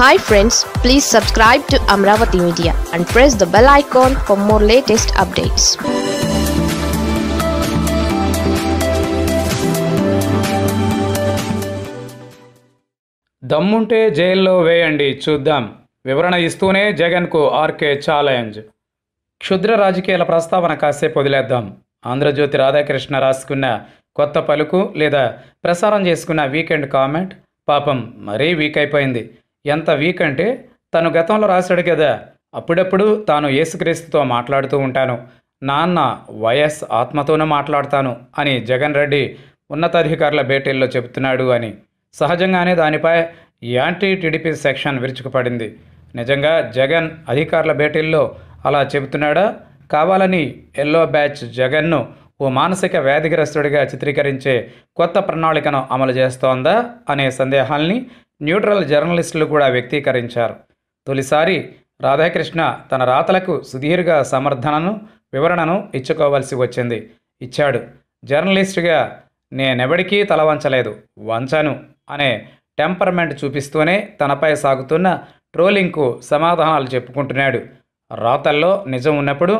hi friends please subscribe to Amaravati media and press the bell icon for more latest updates దమ్ముంటే జైల్లో వేయండి చూద్దాం వివరణ ఇస్తూనే జగన్కు ఆర్కే ఛాలెంజ్ క్షుద్ర రాజకీయాల ప్రస్తావన కాసేపు వదిలేద్దాం ఆంధ్రజ్యోతి రాధాకృష్ణ రాసుకున్న కొత్త పలుకు లేదా ప్రసారం చేసుకున్న వీకెండ్ కామెంట్ పాపం మరీ వీక్ అయిపోయింది ఎంత వీక్ అంటే తను గతంలో రాశాడు కదా అప్పుడప్పుడు తాను యేసుక్రీస్తుతో మాట్లాడుతూ ఉంటాను నాన్న వైఎస్ ఆత్మతోనే మాట్లాడతాను అని జగన్ రెడ్డి ఉన్నతాధికారుల భేటీల్లో చెబుతున్నాడు అని సహజంగానే దానిపై యాంటీ టీడీపీ సెక్షన్ విరుచుకుపడింది నిజంగా జగన్ అధికారుల భేటీల్లో అలా చెబుతున్నాడా కావాలని ఎల్లో బ్యాచ్ జగన్ను ఓ మానసిక వ్యాధిగ్రస్తుడిగా చిత్రీకరించే కొత్త ప్రణాళికను అమలు చేస్తోందా అనే సందేహాల్ని న్యూట్రల్ జర్నలిస్టులు కూడా వ్యక్తీకరించారు తొలిసారి రాధాకృష్ణ తన రాతలకు సుదీర్ఘ సమర్థనను వివరణను ఇచ్చుకోవాల్సి వచ్చింది ఇచ్చాడు జర్నలిస్టుగా నేనెవడికీ తలవంచలేదు వంచను అనే టెంపర్మెంట్ చూపిస్తూనే తనపై సాగుతున్న ట్రోలింగ్కు సమాధానాలు చెప్పుకుంటున్నాడు రాతల్లో నిజం ఉన్నప్పుడు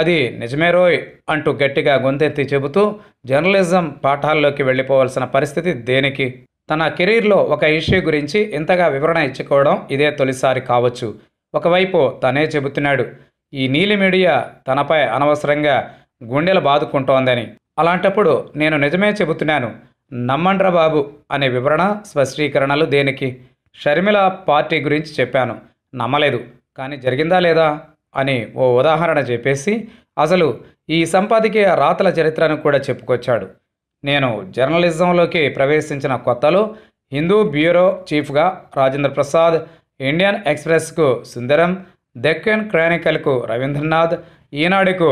అది నిజమేరోయ్ అంటూ గట్టిగా గొంతెత్తి చెబుతూ జర్నలిజం పాఠాల్లోకి వెళ్ళిపోవలసిన పరిస్థితి దేనికి తన కెరీర్లో ఒక ఇష్యూ గురించి ఇంతగా వివరణ ఇచ్చుకోవడం ఇదే తొలిసారి కావచ్చు ఒకవైపు తనే చెబుతున్నాడు ఈ నీలి మీడియా తనపై అనవసరంగా గుండెలు బాదుకుంటోందని అలాంటప్పుడు నేను నిజమే చెబుతున్నాను నమ్మండ్రా బాబు అనే వివరణ స్పష్టీకరణలు దేనికి షర్మిల పార్టీ గురించి చెప్పాను నమ్మలేదు కానీ జరిగిందా లేదా అని ఓ ఉదాహరణ చెప్పేసి అసలు ఈ సంపాదకీయ రాతల చరిత్రను కూడా చెప్పుకొచ్చాడు నేను జర్నలిజంలోకి ప్రవేశించిన కొత్తలో హిందూ బ్యూరో చీఫ్గా రాజేంద్ర ప్రసాద్ ఇండియన్ ఎక్స్ప్రెస్కు సుందరం దక్కన్ క్రానికల్కు రవీంద్రనాథ్ ఈనాడుకు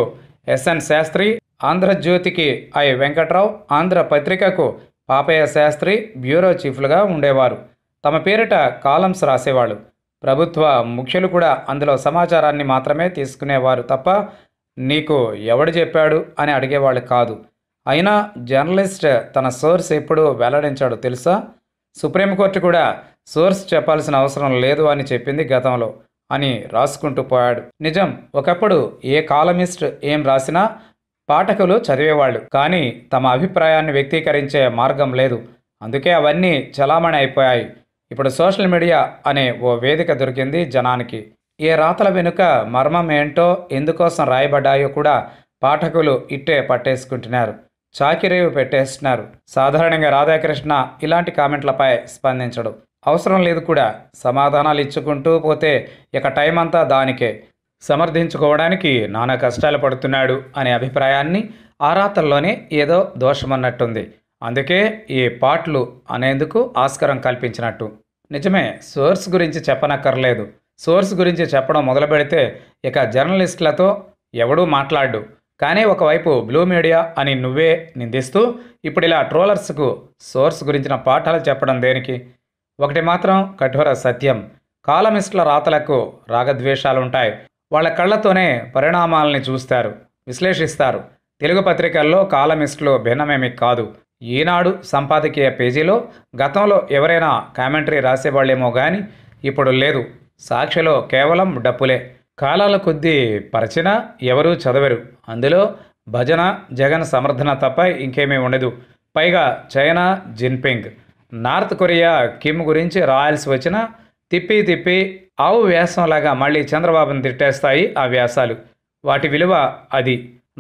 ఎస్ఎన్ శాస్త్రి ఆంధ్రజ్యోతికి ఐ వెంకట్రావు ఆంధ్ర పత్రికకు పాపయ్య శాస్త్రి బ్యూరో చీఫ్లుగా ఉండేవారు తమ పేరిట కాలమ్స్ రాసేవాళ్ళు ప్రభుత్వ ముఖ్యులు కూడా అందులో సమాచారాన్ని మాత్రమే తీసుకునేవారు తప్ప నీకు ఎవడు చెప్పాడు అని అడిగేవాళ్ళు కాదు అయినా జర్నలిస్ట్ తన సోర్స్ ఎప్పుడు వెల్లడించాడు తెలుసా సుప్రీంకోర్టు కూడా సోర్స్ చెప్పాల్సిన అవసరం లేదు అని చెప్పింది గతంలో అని రాసుకుంటూ పోయాడు నిజం ఒకప్పుడు ఏ కాలమిస్ట్ ఏం రాసినా పాఠకులు చదివేవాళ్ళు కానీ తమ అభిప్రాయాన్ని వ్యక్తీకరించే మార్గం లేదు అందుకే అవన్నీ చలామణి అయిపోయాయి ఇప్పుడు సోషల్ మీడియా అనే ఓ వేదిక దొరికింది జనానికి ఏ రాతల వెనుక మర్మం ఏంటో ఎందుకోసం రాయబడ్డాయో కూడా పాఠకులు ఇట్టే పట్టేసుకుంటున్నారు చాకిరేవు పెట్టేస్తున్నారు సాధారణంగా రాధాకృష్ణ ఇలాంటి కామెంట్లపై స్పందించడు అవసరం లేదు కూడా సమాధానాలు ఇచ్చుకుంటూ పోతే ఇక టైం అంతా దానికే సమర్థించుకోవడానికి నానా కష్టాలు పడుతున్నాడు అనే అభిప్రాయాన్ని ఆ రాతల్లోనే ఏదో దోషమన్నట్టుంది అందుకే ఈ పాటలు అనేందుకు ఆస్కారం కల్పించినట్టు నిజమే సోర్స్ గురించి చెప్పనక్కర్లేదు సోర్స్ గురించి చెప్పడం మొదలు ఇక జర్నలిస్టులతో ఎవడూ మాట్లాడు కానీ ఒకవైపు బ్లూ మీడియా అని నువ్వే నిందిస్తూ ఇప్పుడు ఇలా ట్రోలర్స్కు సోర్స్ గురించిన పాఠాలు చెప్పడం దేనికి ఒకటి మాత్రం కఠోర సత్యం కాలమిస్టుల రాతలకు రాగద్వేషాలుంటాయి వాళ్ళ కళ్ళతోనే పరిణామాలని చూస్తారు విశ్లేషిస్తారు తెలుగు పత్రికల్లో కాలమిస్టులు భిన్నమేమి కాదు ఈనాడు సంపాదకీయ పేజీలో గతంలో ఎవరైనా కామెంటరీ రాసేవాళ్ళేమో కానీ ఇప్పుడు లేదు సాక్షిలో కేవలం డప్పులే కాలాల కొద్దీ పరచిన ఎవరూ చదవరు అందులో భజన జగన్ సమర్థన తప్ప ఇంకేమీ ఉండదు పైగా China Jinping North Korea Kim గురించి రాయల్స్ వచ్చిన తిప్పి తిప్పి ఆవు వ్యాసంలాగా మళ్ళీ చంద్రబాబును తిట్టేస్తాయి ఆ వ్యాసాలు వాటి విలువ అది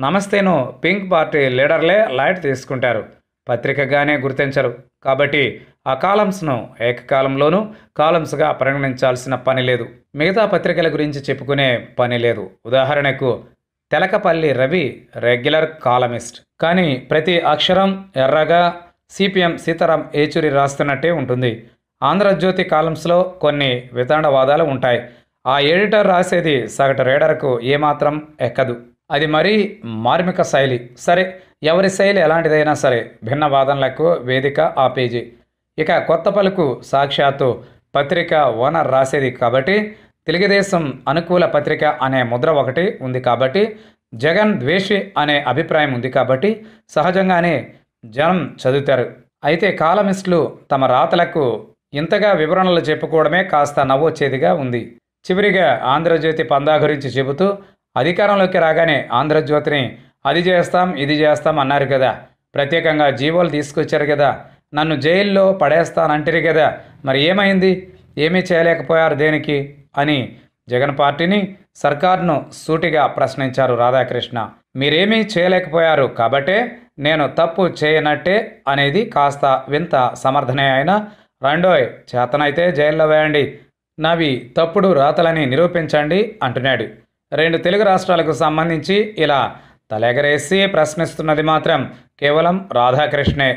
నమస్తేను పింక్ పార్టీ లీడర్లే లైట్ తీసుకుంటారు పత్రికగానే గుర్తించరు కాబట్టి ఆ కాలమ్స్ను ఏకకాలంలోనూ కాలమ్స్గా పరిగణించాల్సిన పని లేదు మిగతా పత్రికల గురించి చెప్పుకునే పని లేదు ఉదాహరణకు తెలకపల్లి రవి రెగ్యులర్ కాలమిస్ట్ కానీ ప్రతి అక్షరం ఎర్రగా సిపిఎం సీతారాం ఏచూరి రాస్తున్నట్టే ఉంటుంది ఆంధ్రజ్యోతి కాలమ్స్లో కొన్ని వితాండవాదాలు ఉంటాయి ఆ ఎడిటర్ రాసేది సగటు రేడర్కు ఏమాత్రం ఎక్కదు అది మరీ మార్మిక శైలి సరే ఎవరి శైలి ఎలాంటిదైనా సరే భిన్న వాదనలకు వేదిక ఆ పేజీ ఇక కొత్త పలుకు సాక్షాత్తు పత్రిక ఓనర్ రాసేది కాబట్టి తెలుగుదేశం అనుకూల పత్రిక అనే ముద్ర ఒకటి ఉంది కాబట్టి జగన్ ద్వేషి అనే అభిప్రాయం ఉంది కాబట్టి సహజంగానే జనం చదువుతారు అయితే కాలమిస్టులు తమ రాతలకు ఇంతగా వివరణలు చెప్పుకోవడమే కాస్త నవ్వొచ్చేదిగా ఉంది చివరిగా ఆంధ్రజ్యోతి పందా గురించి చెబుతూ అధికారంలోకి రాగానే ఆంధ్రజ్యోతిని అది చేస్తాం ఇది చేస్తాం అన్నారు కదా ప్రత్యేకంగా జీవోలు తీసుకొచ్చారు కదా నన్ను జైల్లో పడేస్తానంటారు కదా మరి ఏమైంది ఏమీ చేయలేకపోయారు దేనికి అని జగన్ పార్టీని సర్కార్ను సూటిగా ప్రశ్నించారు రాధాకృష్ణ మీరేమీ చేయలేకపోయారు కాబట్టే నేను తప్పు చేయనట్టే అనేది కాస్త వింత సమర్థనే అయినా రెండోయ్ చేతనైతే జైల్లో వేయండి నవి తప్పుడు రాతలని నిరూపించండి అంటున్నాడు రెండు తెలుగు రాష్ట్రాలకు సంబంధించి ఇలా తలెగరేసి ప్రశ్నిస్తున్నది మాత్రం కేవలం రాధాకృష్ణే